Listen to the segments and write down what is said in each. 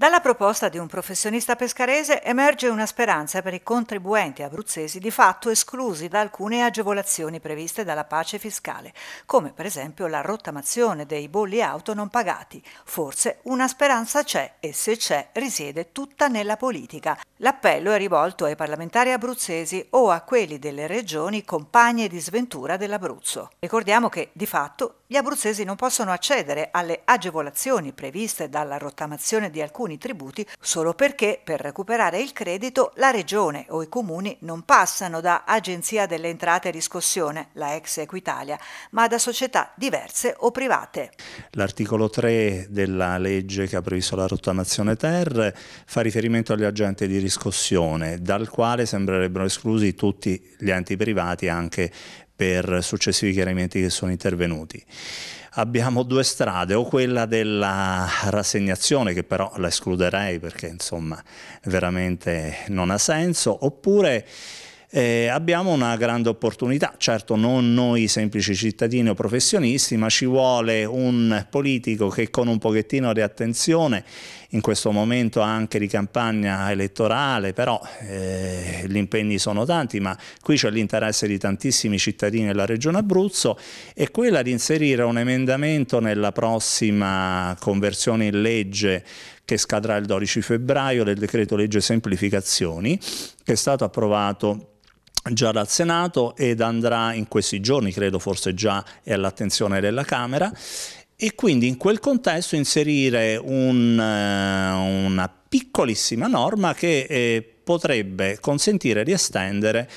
Dalla proposta di un professionista pescarese emerge una speranza per i contribuenti abruzzesi di fatto esclusi da alcune agevolazioni previste dalla pace fiscale, come per esempio la rottamazione dei bolli auto non pagati. Forse una speranza c'è e se c'è risiede tutta nella politica. L'appello è rivolto ai parlamentari abruzzesi o a quelli delle regioni compagne di sventura dell'Abruzzo. Ricordiamo che di fatto gli abruzzesi non possono accedere alle agevolazioni previste dalla rottamazione di alcuni alcuni tributi solo perché per recuperare il credito la regione o i comuni non passano da Agenzia delle Entrate e Riscossione, la ex Equitalia, ma da società diverse o private. L'articolo 3 della legge che ha previsto la rottamazione ter fa riferimento agli agenti di riscossione, dal quale sembrerebbero esclusi tutti gli enti privati anche per successivi chiarimenti che sono intervenuti abbiamo due strade, o quella della rassegnazione che però la escluderei perché insomma veramente non ha senso, oppure eh, abbiamo una grande opportunità, certo non noi semplici cittadini o professionisti, ma ci vuole un politico che con un pochettino di attenzione, in questo momento anche di campagna elettorale, però eh, gli impegni sono tanti, ma qui c'è l'interesse di tantissimi cittadini della regione Abruzzo, è quella di inserire un emendamento nella prossima conversione in legge che scadrà il 12 febbraio del decreto legge semplificazioni che è stato approvato già dal Senato ed andrà in questi giorni, credo forse già è all'attenzione della Camera e quindi in quel contesto inserire un, eh, una piccolissima norma che eh, potrebbe consentire di estendere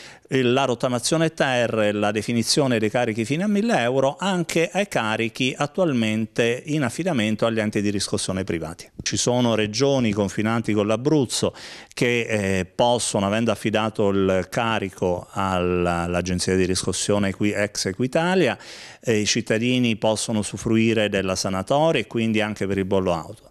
la rottamazione TER, la definizione dei carichi fino a 1000 euro anche ai carichi attualmente in affidamento agli enti di riscossione privati. Ci sono regioni confinanti con l'Abruzzo che eh, possono, avendo affidato il carico all'agenzia di riscossione qui, ex Equitalia, eh, i cittadini possono usufruire della sanatoria e quindi anche per il bollo auto.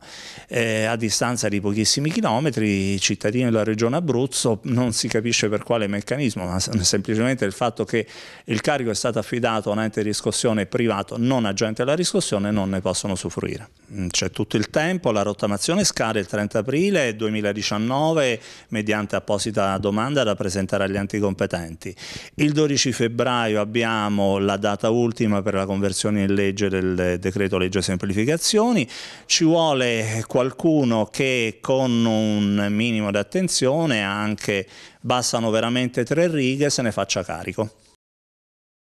Eh, a distanza di pochissimi chilometri i cittadini della regione Abruzzo non si capisce per quale meccanismo, ma eh, semplicemente il fatto che il carico è stato affidato a un ente di riscossione privato non agente alla riscossione non ne possono soffrire. Mm, c'è tutto il tempo, la rottamazione scade il 30 aprile 2019 mediante apposita domanda da presentare agli enti competenti. Il 12 febbraio abbiamo la data ultima per la conversione in legge del decreto legge semplificazioni, ci vuole qualcuno che con un minimo di attenzione anche bastano veramente tre righe se ne faccia carico.